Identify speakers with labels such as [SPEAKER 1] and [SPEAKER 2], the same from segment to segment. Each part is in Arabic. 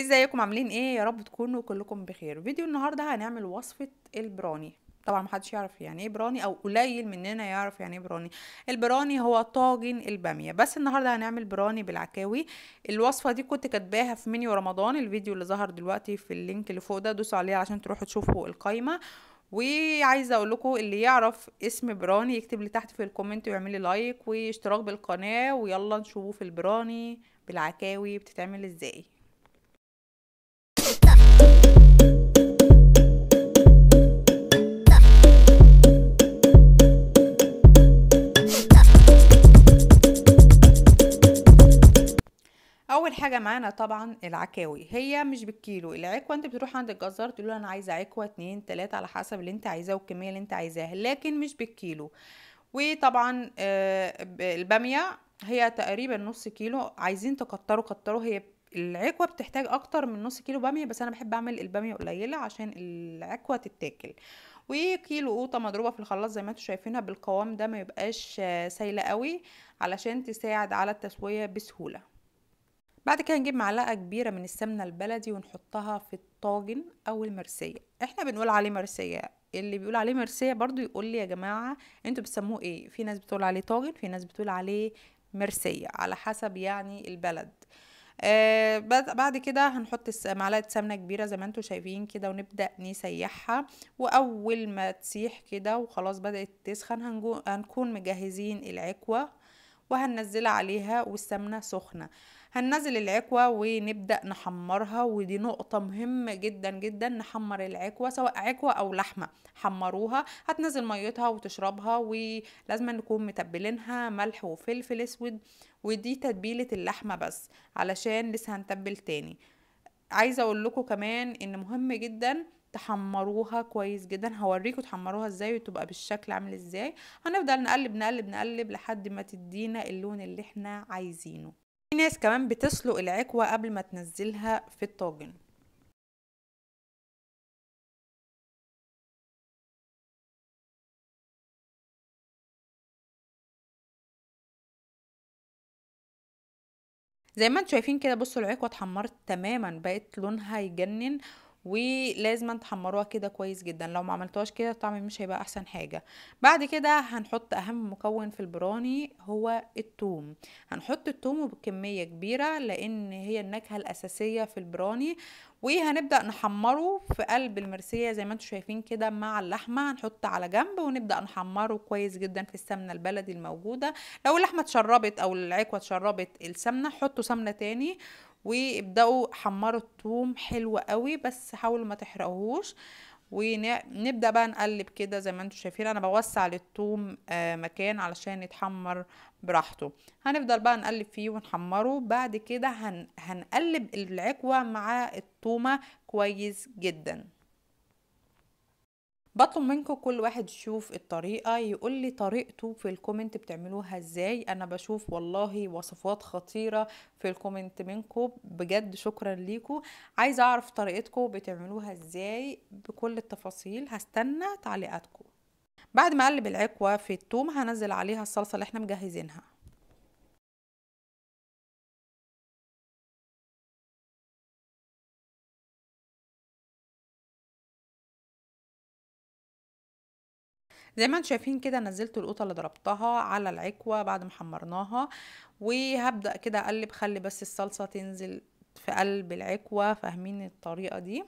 [SPEAKER 1] ازيكم عاملين ايه يا رب تكونوا كلكم بخير فيديو النهارده هنعمل وصفه البراني طبعا محدش يعرف يعني ايه براني او قليل مننا يعرف يعني ايه براني البراني هو طاجن الباميه بس النهارده هنعمل براني بالعكاوي الوصفه دي كنت كاتباها في منيو رمضان الفيديو اللي ظهر دلوقتي في اللينك اللي فوق ده دوسوا عليه عشان تروحوا تشوفوا القايمه وعايزه اقول لكم اللي يعرف اسم براني يكتب لي تحت في الكومنت ويعمل لي لايك واشتراك بالقناه ويلا نشوفوا في البراني بالعكاوي بتتعمل ازاي معانا طبعا العكاوي هي مش بالكيلو العكوه انت بتروح عند الجزار تقول له انا عايزه عكوه 2 3 على حسب اللي انت عايزاه والكميه اللي انت عايزاها لكن مش بالكيلو وطبعا آه، الباميه هي تقريبا نص كيلو عايزين تكتروا كتروا هي العكوه بتحتاج اكتر من نص كيلو باميه بس انا بحب اعمل الباميه قليله عشان العكوه تتاكل وكيلو قوطه مضروبه في الخلاط زي ما انتم شايفينها بالقوام ده ما يبقاش سايله قوي علشان تساعد على التسويه بسهوله بعد كده نجيب معلقه كبيره من السمنه البلدي ونحطها في الطاجن او المرسيه احنا بنقول عليه مرسيه اللي بيقول عليه مرسيه برضو يقول لي يا جماعه انتوا بتسموه ايه في ناس بتقول عليه طاجن في ناس بتقول عليه مرسيه على حسب يعني البلد آه بعد كده هنحط معلقه سمنه كبيره زي ما انتم شايفين كده ونبدا نسيحها واول ما تسيح كده وخلاص بدات تسخن هنكون مجهزين العكوه وهننزلها عليها والسمنه سخنه هننزل العكوة ونبدأ نحمرها ودي نقطة مهمة جدا جدا نحمر العكوة سواء عكوة أو لحمة حمروها هتنزل ميتها وتشربها ولازم نكون متبلينها ملح وفلفل اسود ودي تتبيلة اللحمة بس علشان لسه هنتبل تاني عايزة اقول لكم كمان ان مهم جدا تحمروها كويس جدا هوريكم تحمروها ازاي وتبقى بالشكل عامل ازاي هنفضل نقلب نقلب نقلب لحد ما تدينا اللون اللي احنا عايزينه في ناس كمان بتسلق العكوة قبل ما تنزلها في الطاجن زي ما انتم شايفين كده بصوا العكوه اتحمرت تماما بقت لونها يجنن ولازم تحمروها كده كويس جدا لو ما عملتوهاش كده الطعم مش هيبقى احسن حاجه بعد كده هنحط اهم مكون في البراني هو الثوم هنحط الثوم بكميه كبيره لان هي النكهه الاساسيه في البراني وهنبدا نحمره في قلب المرسيه زي ما انتم شايفين كده مع اللحمه هنحط على جنب ونبدا نحمره كويس جدا في السمنه البلدي الموجوده لو اللحمه اتشربت او العكوه اتشربت السمنه حطوا سمنه تاني وابدأوا حمروا الثوم حلو قوي بس حاولوا ما تحرقوهوش ونبدا بقى نقلب كده زي ما انتم شايفين انا بوسع للثوم آه، مكان علشان يتحمر براحته هنفضل بقى نقلب فيه ونحمره بعد كده هنقلب العكوه مع الثومه كويس جدا بطلب منكم كل واحد يشوف الطريقة يقول لي طريقته في الكومنت بتعملوها ازاي انا بشوف والله وصفات خطيرة في الكومنت منكم بجد شكرا ليكم عايزة اعرف طريقتكم بتعملوها ازاي بكل التفاصيل هستنى تعليقاتكم بعد ما اقلب العكوة في التوم هنزل عليها الصلصة اللي احنا مجهزينها زي ما انتم شايفين كده نزلت القوطه اللي ضربتها على العكوه بعد ما حمرناها وهبدا كده اقلب خلي بس الصلصه تنزل في قلب العكوه فاهمين الطريقه دي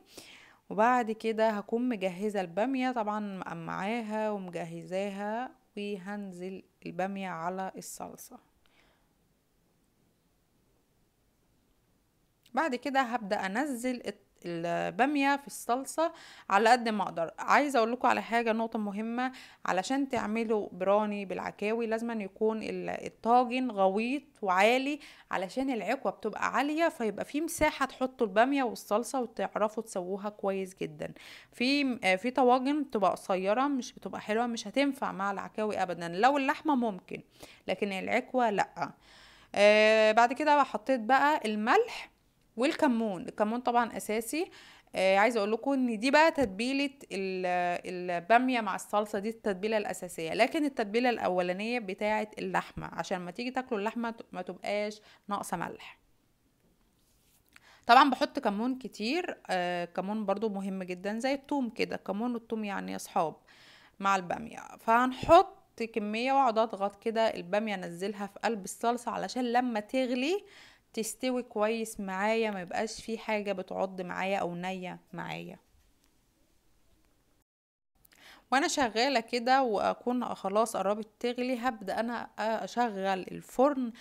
[SPEAKER 1] وبعد كده هكون مجهزه الباميه طبعا مقمعاها ومجهزاها وهنزل الباميه على الصلصه بعد كده هبدأ أنزل الباميه في الصلصه على قد ما اقدر عايزه اقول لكم على حاجه نقطه مهمه علشان تعملوا براني بالعكاوي لازم يكون الطاجن غويط وعالي علشان العكوه بتبقى عاليه فيبقى في مساحه تحطوا الباميه والصلصه وتعرفوا تسووها كويس جدا في آه، في طواجن بتبقى قصيره مش بتبقى حلوه مش هتنفع مع العكاوي ابدا لو اللحمه ممكن لكن العكوه لا آه بعد كده حطيت بقى الملح والكمون الكمون طبعا اساسي آه عايزه اقول لكم ان دي بقى تتبيله الباميه مع الصلصه دي التتبيله الاساسيه لكن التتبيله الاولانيه بتاعه اللحمه عشان ما تيجي تاكلوا اللحمه ما تبقاش ناقصه ملح طبعا بحط كمون كتير آه كمون برضو مهم جدا زي التوم كده كمون والتوم يعني اصحاب مع الباميه فهنحط كميه واقعد اضغط كده الباميه انزلها في قلب الصلصه علشان لما تغلي تستوي كويس معايا ما يبقاش في حاجة بتعض معايا او نية معايا وانا شغالة كده واكون خلاص قربت تغلي هبدأ انا اشغل الفرن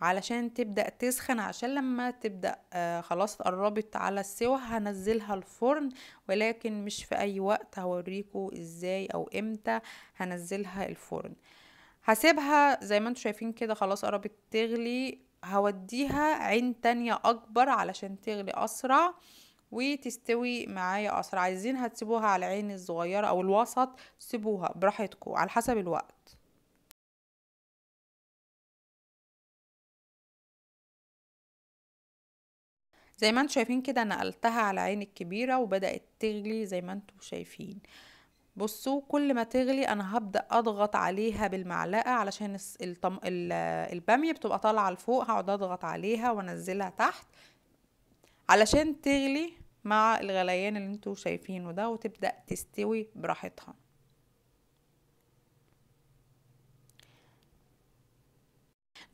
[SPEAKER 1] علشان تبدأ تسخن عشان لما تبدأ آه، خلاص قربت على السوا هنزلها الفرن ولكن مش في اي وقت هوريكو ازاي او امتى هنزلها الفرن هسيبها زي ما انتم شايفين كده خلاص قربت تغلي هوديها عين تانية اكبر علشان تغلي اسرع وتستوي معايا اسرع عايزينها تسيبوها على العين الصغيرة او الوسط سيبوها براحتكو على حسب الوقت زي ما انتم شايفين كده نقلتها على عين الكبيرة وبدأت تغلي زي ما انتم شايفين بصوا كل ما تغلي انا هبدا اضغط عليها بالمعلقه علشان الطم... الباميه بتبقى طالعه لفوق هقعد اضغط عليها وانزلها تحت علشان تغلي مع الغليان اللي انتوا شايفينه ده وتبدا تستوي براحتها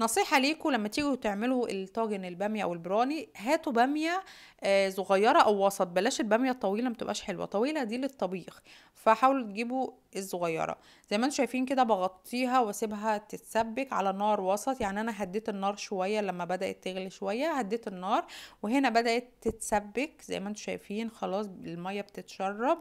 [SPEAKER 1] نصيحة ليكم لما تيجوا تعملوا الطاجن البامية أو البراني هاتوا بامية آه، صغيرة أو وسط بلاش البامية الطويلة متبقاش حلوة طويلة دي للطبيخ فحاولوا تجيبوا الصغيرة زي ما انتم شايفين كده بغطيها واسيبها تتسبك على نار وسط يعني أنا هديت النار شوية لما بدأت تغلي شوية هديت النار وهنا بدأت تتسبك زي ما انتم شايفين خلاص المية بتتشرب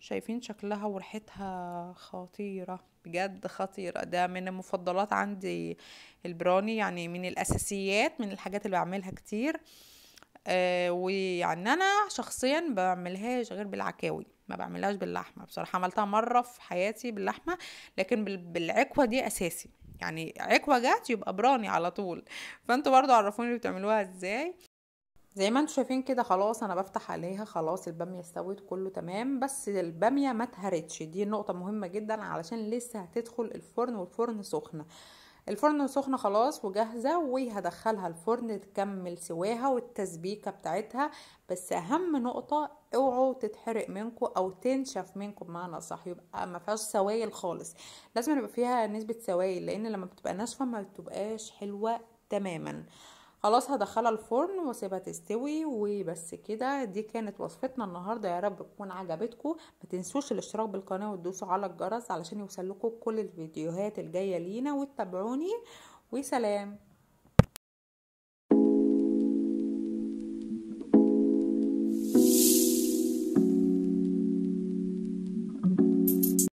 [SPEAKER 1] شايفين شكلها وريحتها خطيرة بجد خطيرة ده من المفضلات عندي البراني يعني من الأساسيات من الحاجات اللي بعملها كتير آه ويعني أنا شخصيا بعملهاش غير بالعكاوي ما بعملهاش باللحمة بصراحة عملتها مرة في حياتي باللحمة لكن بالعكوة دي أساسي يعني عكوة جت يبقى براني على طول فانتوا برضو عرفوني بتعملوها ازاي زي ما انتم شايفين كده خلاص انا بفتح عليها خلاص الباميه استوت كله تمام بس الباميه ما اتهرتش دي نقطه مهمه جدا علشان لسه هتدخل الفرن والفرن سخنه الفرن سخنه خلاص وجاهزه وهدخلها الفرن تكمل سواها والتسبيكه بتاعتها بس اهم نقطه اوعوا تتحرق منكم او تنشف منكم بمعنى صح يبقى ما فيهاش سوائل خالص لازم يبقى فيها نسبه سوائل لان لما بتبقى ناشفه ما بتبقاش حلوه تماما خلاص هدخلها الفرن واسيبها تستوي وبس كده دي كانت وصفتنا النهارده يا رب تكون عجبتكم ما تنسوش الاشتراك بالقناه وتدوسوا على الجرس علشان يوصل لكم كل الفيديوهات الجايه لينا وتتابعوني وسلام